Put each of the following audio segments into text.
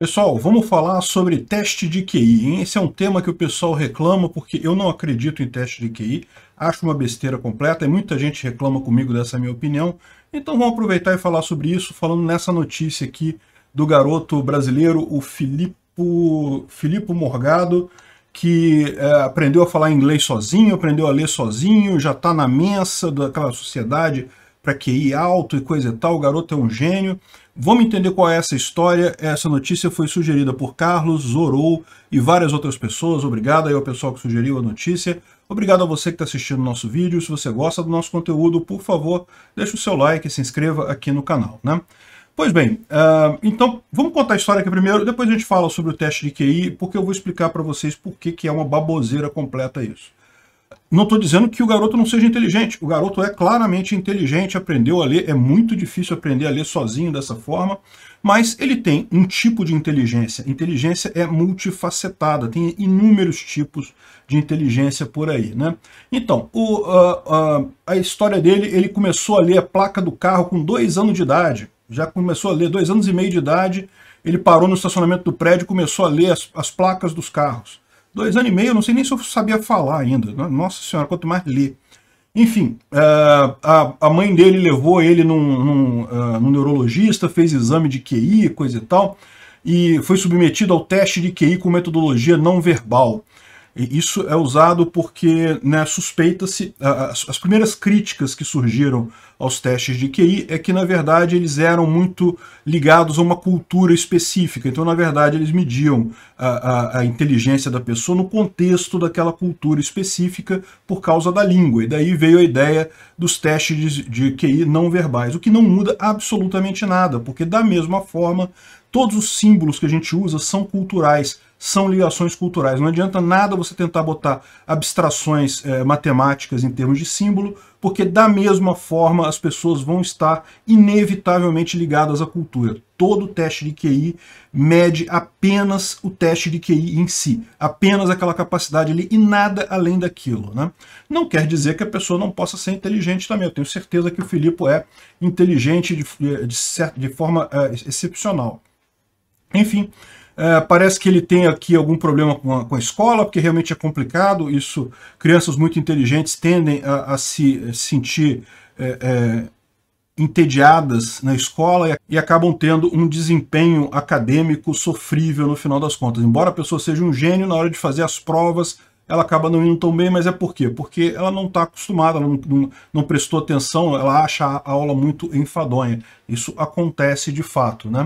Pessoal, vamos falar sobre teste de QI. Hein? Esse é um tema que o pessoal reclama porque eu não acredito em teste de QI. Acho uma besteira completa e muita gente reclama comigo dessa minha opinião. Então vamos aproveitar e falar sobre isso, falando nessa notícia aqui do garoto brasileiro, o Filipe, Filipe Morgado, que é, aprendeu a falar inglês sozinho, aprendeu a ler sozinho, já está na mensa daquela sociedade para QI alto e coisa e tal, o garoto é um gênio. Vamos entender qual é essa história. Essa notícia foi sugerida por Carlos, Zorou e várias outras pessoas. Obrigado aí ao pessoal que sugeriu a notícia. Obrigado a você que está assistindo o nosso vídeo. Se você gosta do nosso conteúdo, por favor, deixa o seu like e se inscreva aqui no canal. Né? Pois bem, uh, então vamos contar a história aqui primeiro, depois a gente fala sobre o teste de QI, porque eu vou explicar para vocês por que, que é uma baboseira completa isso não estou dizendo que o garoto não seja inteligente. O garoto é claramente inteligente, aprendeu a ler. É muito difícil aprender a ler sozinho dessa forma. Mas ele tem um tipo de inteligência. Inteligência é multifacetada. Tem inúmeros tipos de inteligência por aí. Né? Então, o, a, a, a história dele, ele começou a ler a placa do carro com dois anos de idade. Já começou a ler, dois anos e meio de idade. Ele parou no estacionamento do prédio e começou a ler as, as placas dos carros. Dois anos e meio, não sei nem se eu sabia falar ainda. Nossa senhora, quanto mais ler. Enfim, é, a mãe dele levou ele num, num, é, num neurologista, fez exame de QI, coisa e tal, e foi submetido ao teste de QI com metodologia não verbal. E isso é usado porque né, suspeita-se, as, as, primeiras críticas que surgiram aos testes de QI é que, na verdade, eles eram muito ligados a uma cultura específica. Então, na verdade, eles mediam a, a, a inteligência da pessoa no contexto daquela cultura específica por causa da língua. E daí veio a ideia dos testes de, de QI não verbais, o que não muda absolutamente nada, porque da mesma forma, todos os símbolos que a gente usa são culturais são ligações culturais. Não adianta nada você tentar botar abstrações é, matemáticas em termos de símbolo, porque da mesma forma as pessoas vão estar inevitavelmente ligadas à cultura. Todo teste de QI mede apenas o teste de QI em si, apenas aquela capacidade ali e nada além daquilo. Né? Não quer dizer que a pessoa não possa ser inteligente também. Eu tenho certeza que o Filipe é inteligente de, de, de, de forma é, excepcional. Enfim, é, parece que ele tem aqui algum problema com a, com a, escola, porque realmente é complicado. Isso, crianças muito inteligentes tendem a, a se sentir é, é, entediadas na escola e, e acabam tendo um desempenho acadêmico sofrível no final das contas. Embora a pessoa seja um gênio, na hora de fazer as provas, ela acaba não indo tão bem, mas é por quê? Porque ela não está acostumada, ela não, não, não, prestou atenção, ela acha a aula muito enfadonha. Isso acontece de fato, né?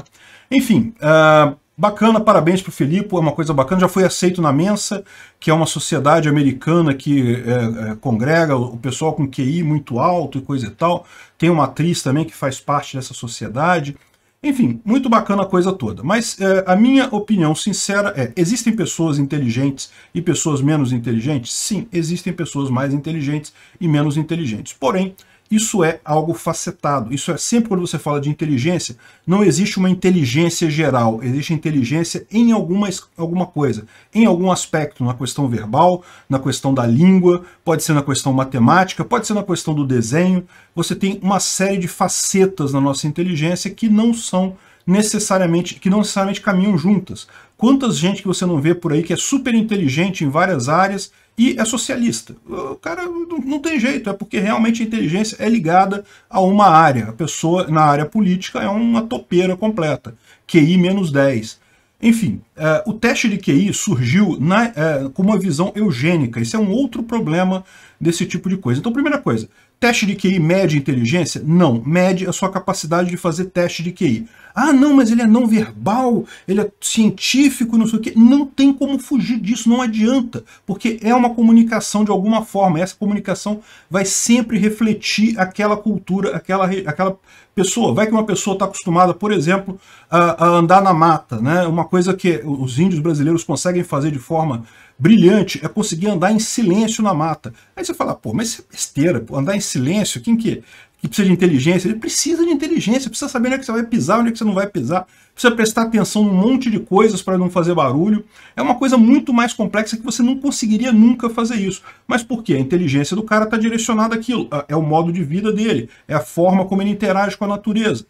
Enfim, uh, Bacana, parabéns para o Felipe é uma coisa bacana, já foi aceito na Mensa, que é uma sociedade americana que é, é, congrega o pessoal com QI muito alto e coisa e tal. Tem uma atriz também que faz parte dessa sociedade. Enfim, muito bacana a coisa toda. Mas é, a minha opinião sincera é, existem pessoas inteligentes e pessoas menos inteligentes? Sim, existem pessoas mais inteligentes e menos inteligentes. Porém, isso é algo facetado. Isso é sempre quando você fala de inteligência, não existe uma inteligência geral, existe inteligência em alguma, alguma coisa, em algum aspecto, na questão verbal, na questão da língua, pode ser na questão matemática, pode ser na questão do desenho. Você tem uma série de facetas na nossa inteligência que não são necessariamente que não necessariamente caminham juntas. Quantas gente que você não vê por aí que é super inteligente em várias áreas e é socialista. O cara não tem jeito, é porque realmente a inteligência é ligada a uma área. A pessoa na área política é uma topeira completa. QI menos 10. Enfim, é, o teste de QI surgiu na, é, com uma visão eugênica. esse é um outro problema desse tipo de coisa. Então, primeira coisa, Teste de QI mede inteligência? Não, mede a sua capacidade de fazer teste de QI. Ah, não, mas ele é não verbal, ele é científico, não sei o quê. Não tem como fugir disso, não adianta, porque é uma comunicação de alguma forma. Essa comunicação vai sempre refletir aquela cultura, aquela, aquela pessoa. Vai que uma pessoa está acostumada, por exemplo, a, a andar na mata, né? Uma coisa que os índios brasileiros conseguem fazer de forma brilhante é conseguir andar em silêncio na mata. Aí você fala, ah, pô, mas isso é besteira, pô, andar em silêncio, quem que, é? que precisa de inteligência? Ele precisa de inteligência, precisa saber onde é que você vai pisar, onde é que você não vai pisar, precisa prestar atenção num monte de coisas para não fazer barulho. É uma coisa muito mais complexa que você não conseguiria nunca fazer isso. Mas por quê? A inteligência do cara está direcionada àquilo, é, é o modo de vida dele, é a forma como ele interage com a natureza.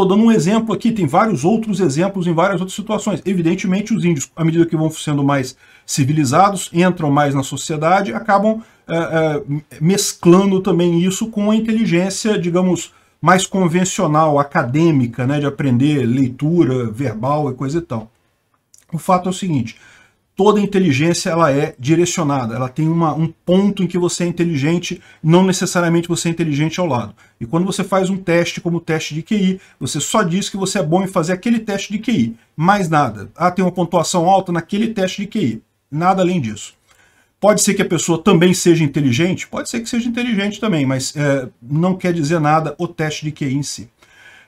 Estou dando um exemplo aqui, tem vários outros exemplos em várias outras situações. Evidentemente, os índios, à medida que vão sendo mais civilizados, entram mais na sociedade, acabam é, é, mesclando também isso com a inteligência, digamos, mais convencional, acadêmica, né, de aprender leitura verbal e coisa e tal. O fato é o seguinte, toda inteligência ela é direcionada, ela tem uma, um ponto em que você é inteligente, não necessariamente você é inteligente ao lado. E quando você faz um teste como o teste de QI, você só diz que você é bom em fazer aquele teste de QI, mais nada. Ah, tem uma pontuação alta naquele teste de QI, nada além disso. Pode ser que a pessoa também seja inteligente? Pode ser que seja inteligente também, mas é, não quer dizer nada o teste de QI em si.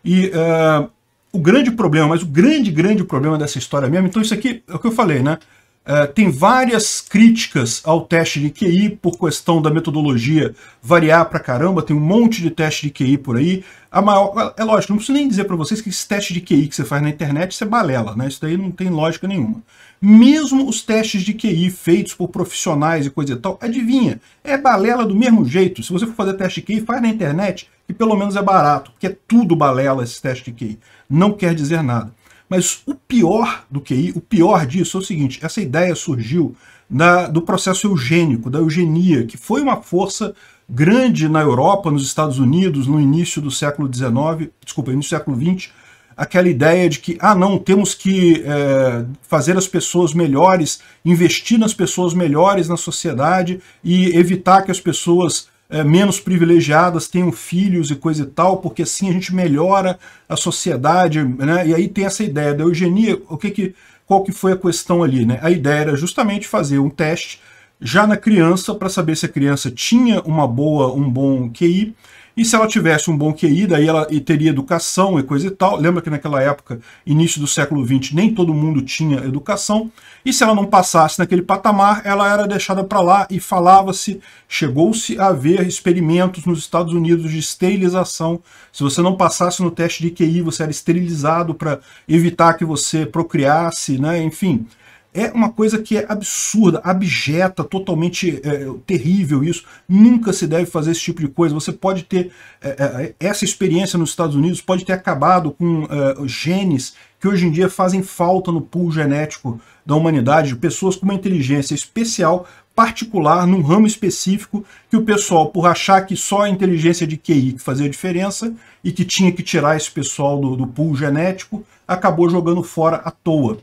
E é, o grande problema, mas o grande, grande problema dessa história mesmo, então isso aqui é o que eu falei, né? É, tem várias críticas ao teste de QI por questão da metodologia variar pra caramba, tem um monte de teste de QI por aí. A maior, é lógico, não preciso nem dizer para vocês que esse teste de QI que você faz na internet, você é balela, né? Isso daí não tem lógica nenhuma. Mesmo os testes de QI feitos por profissionais e coisa e tal, adivinha, é balela do mesmo jeito. Se você for fazer teste de QI, faz na internet, que pelo menos é barato, porque é tudo balela esse teste de QI. Não quer dizer nada. Mas o pior do QI, o pior disso é o seguinte, essa ideia surgiu na, do processo eugênico, da eugenia, que foi uma força grande na Europa, nos Estados Unidos, no início do século XIX, desculpa, início do século XX, aquela ideia de que, ah não, temos que é, fazer as pessoas melhores, investir nas pessoas melhores na sociedade e evitar que as pessoas é, menos privilegiadas tenham filhos e coisa e tal, porque assim a gente melhora a sociedade, né? E aí tem essa ideia da eugenia, o que que, qual que foi a questão ali, né? A ideia era justamente fazer um teste já na criança para saber se a criança tinha uma boa, um bom QI e se ela tivesse um bom QI, daí ela teria educação e coisa e tal. Lembra que naquela época, início do século XX, nem todo mundo tinha educação. E se ela não passasse naquele patamar, ela era deixada para lá e falava-se, chegou-se a ver experimentos nos Estados Unidos de esterilização. Se você não passasse no teste de QI, você era esterilizado para evitar que você procriasse, né? enfim é uma coisa que é absurda, abjeta, totalmente é, terrível isso. Nunca se deve fazer esse tipo de coisa. Você pode ter é, é, é, essa experiência nos Estados Unidos, pode ter acabado com é, genes que hoje em dia fazem falta no pool genético da humanidade, de pessoas com uma inteligência especial, particular, num ramo específico, que o pessoal, por achar que só a inteligência de QI que fazia diferença e que tinha que tirar esse pessoal do, do pool genético, acabou jogando fora à toa.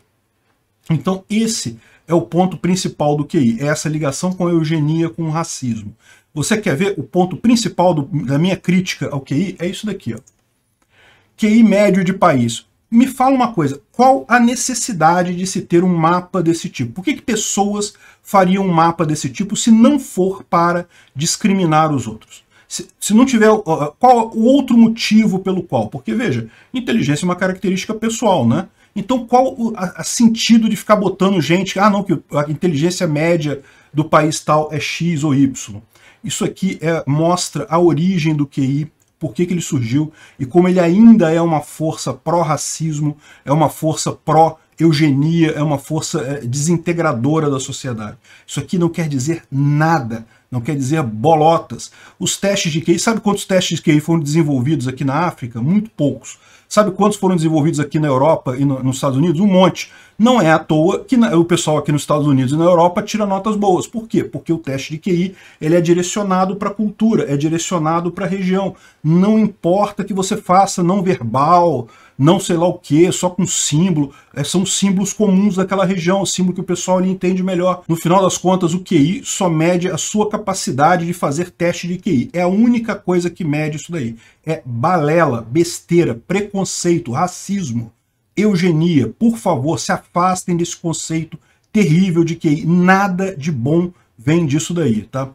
Então, esse é o ponto principal do QI, é essa ligação com a eugenia, com o racismo. Você quer ver o ponto principal do, da minha crítica ao QI? É isso daqui. Ó. QI médio de país. Me fala uma coisa, qual a necessidade de se ter um mapa desse tipo? Por que, que pessoas fariam um mapa desse tipo se não for para discriminar os outros? Se, se, não tiver qual o outro motivo pelo qual? Porque veja, inteligência é uma característica pessoal, né? Então, qual o a, a sentido de ficar botando gente, ah, não, que a inteligência média do país tal é X ou Y? Isso aqui é, mostra a origem do QI, por que, que ele surgiu e como ele ainda é uma força pró-racismo, é uma força pró eugenia é uma força é, desintegradora da sociedade. Isso aqui não quer dizer nada não quer dizer bolotas. Os testes de QI, sabe quantos testes de QI foram desenvolvidos aqui na África? Muito poucos. Sabe quantos foram desenvolvidos aqui na Europa e no, nos Estados Unidos? Um monte. Não é à toa que na, o pessoal aqui nos Estados Unidos e na Europa tira notas boas. Por quê? Porque o teste de QI ele é direcionado para a cultura, é direcionado para a região. Não importa que você faça não verbal, não sei lá o que, só com símbolo. É, são símbolos comuns daquela região, símbolo que o pessoal entende melhor. No final das contas, o QI só mede a sua capacidade capacidade de fazer teste de QI. É a única coisa que mede isso daí. É balela, besteira, preconceito, racismo, eugenia. Por favor, se afastem desse conceito terrível de QI. Nada de bom vem disso daí, tá?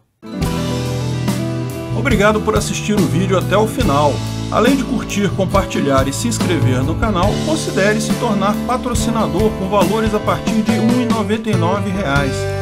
Obrigado por assistir o vídeo até o final. Além de curtir, compartilhar e se inscrever no canal, considere se tornar patrocinador com valores a partir de R$ 1,99